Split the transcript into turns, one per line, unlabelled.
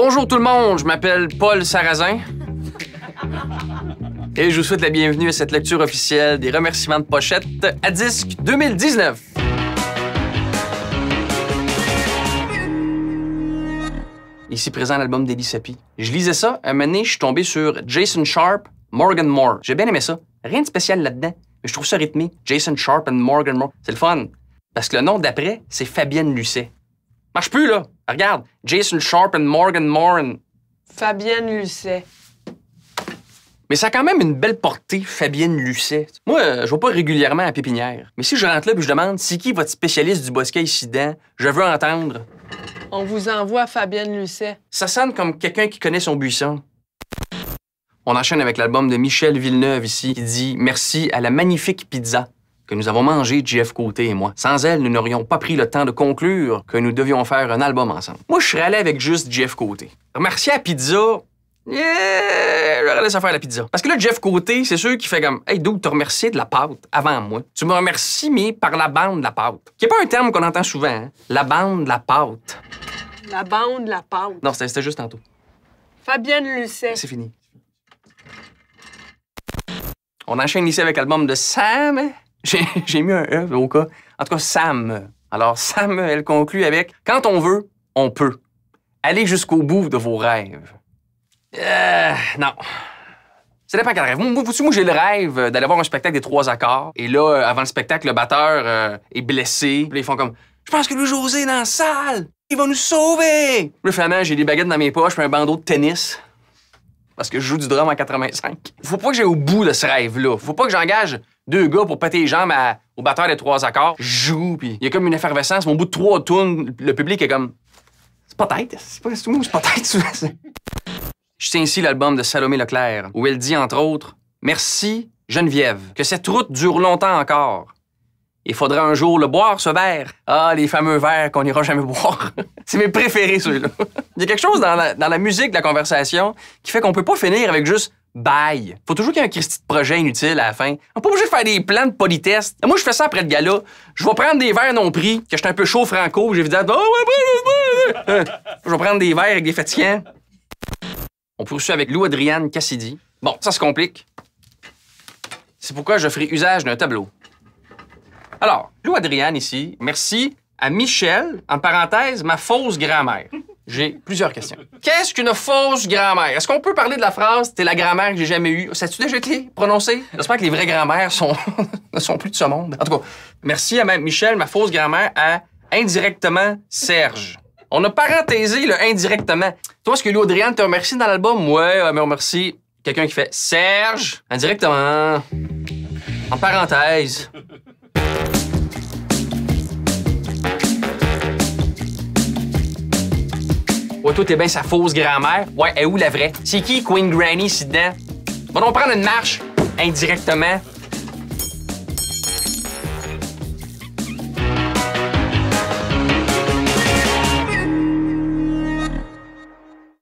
Bonjour tout le monde, je m'appelle Paul Sarrazin. Et je vous souhaite la bienvenue à cette lecture officielle des remerciements de pochette à disque 2019. Ici présent l'album d'Eli Sapi. Je lisais ça, un moment donné, je suis tombé sur Jason Sharp, Morgan Moore. J'ai bien aimé ça. Rien de spécial là-dedans, mais je trouve ça rythmé. Jason Sharp and Morgan Moore. C'est le fun. Parce que le nom d'après, c'est Fabienne Lucet. Marche plus, là! Regarde, Jason Sharp et Morgan Morin. Fabienne Lucet. Mais ça a quand même une belle portée, Fabienne Lucet. Moi, euh, je vois pas régulièrement à Pépinière. Mais si je rentre là et je demande c'est qui votre spécialiste du bosquet ici-dedans? je veux entendre. On vous envoie Fabienne Lucet. Ça sonne comme quelqu'un qui connaît son buisson. On enchaîne avec l'album de Michel Villeneuve ici, qui dit Merci à la magnifique pizza que nous avons mangé, Jeff Côté et moi. Sans elle, nous n'aurions pas pris le temps de conclure que nous devions faire un album ensemble. Moi, je serais allé avec juste Jeff Côté. Remercier à pizza, Yeah! J'aurais laissé faire la pizza. Parce que là, Jeff Côté, c'est sûr qui fait comme Hey, Doug, t'as remercier de la pâte avant moi. Tu me remercies, mais par la bande de la pâte. Qui n'est pas un terme qu'on entend souvent, hein? La bande de la pâte. La bande de la pâte. Non, c'était juste tantôt. Fabienne Lucet. C'est fini. On enchaîne ici avec l'album de Sam. J'ai mis un E au cas. En tout cas, Sam. Alors, Sam, elle conclut avec Quand on veut, on peut. Allez jusqu'au bout de vos rêves. Euh, non. Ça dépend quel rêve. Moi, j'ai le rêve d'aller voir un spectacle des trois accords. Et là, euh, avant le spectacle, le batteur euh, est blessé. Puis là, ils font comme Je pense que lui José est dans la salle. Il va nous sauver. Le finalement, j'ai des baguettes dans mes poches puis un bandeau de tennis. Parce que je joue du drum en 85. Faut pas que j'aie au bout de ce rêve-là. Faut pas que j'engage deux gars pour péter les jambes au batteur des trois accords. joue, puis il y a comme une effervescence. au bout de trois tours, le public est comme. C'est pas tête. C'est pas tout, c'est pas tête. Je tiens ici l'album de Salomé Leclerc, où elle dit, entre autres, Merci, Geneviève, que cette route dure longtemps encore. Il faudra un jour le boire, ce verre. Ah, les fameux verres qu'on n'ira jamais boire. c'est mes préférés, ceux-là. Il y a quelque chose dans la, dans la musique de la conversation qui fait qu'on peut pas finir avec juste Bye. Faut toujours qu'il y ait un petit de projet inutile à la fin. On n'est pas obligé de faire des plans de politesse. Moi, je fais ça après le gala. Je vais prendre des verres non pris, que j'étais un peu chaud franco, j'ai vu dire, bah Je vais prendre des verres avec des fatigants. On poursuit avec Lou Adrienne Cassidy. Bon, ça se complique. C'est pourquoi je ferai usage d'un tableau. Alors, Lou Adrienne ici, merci à Michel, en parenthèse, ma fausse grand-mère. J'ai plusieurs questions. Qu'est-ce qu'une fausse grammaire? Est-ce qu'on peut parler de la phrase « t'es la grammaire que j'ai jamais eue ». Ça tu déjà été prononcé? J'espère que les vraies grammaires sont... ne sont plus de ce monde. En tout cas, merci à Mme Michel, ma fausse grammaire, à indirectement Serge. On a parenthésé le indirectement. Toi, est-ce que Lou Adrienne te remercie dans l'album? Ouais, mais on remercie. Quelqu'un qui fait Serge indirectement. En parenthèse. Ouais, toi, t'es bien sa fausse grand-mère. Ouais, elle est où la vraie? C'est qui Queen Granny, ici dedans? Va prendre une marche indirectement